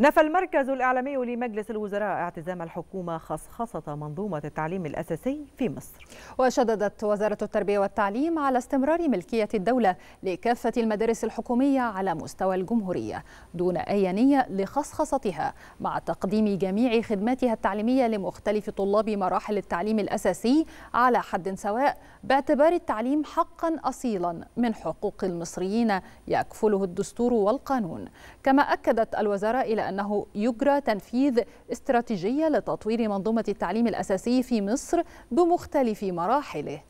نفى المركز الإعلامي لمجلس الوزراء اعتزام الحكومة خصخصة منظومة التعليم الأساسي في مصر وشددت وزارة التربية والتعليم على استمرار ملكية الدولة لكافة المدارس الحكومية على مستوى الجمهورية دون أي نية لخصخصتها مع تقديم جميع خدماتها التعليمية لمختلف طلاب مراحل التعليم الأساسي على حد سواء باعتبار التعليم حقا أصيلا من حقوق المصريين يكفله الدستور والقانون كما أكدت الوزارة إلى أنه يجرى تنفيذ استراتيجية لتطوير منظومة التعليم الأساسي في مصر بمختلف مراحله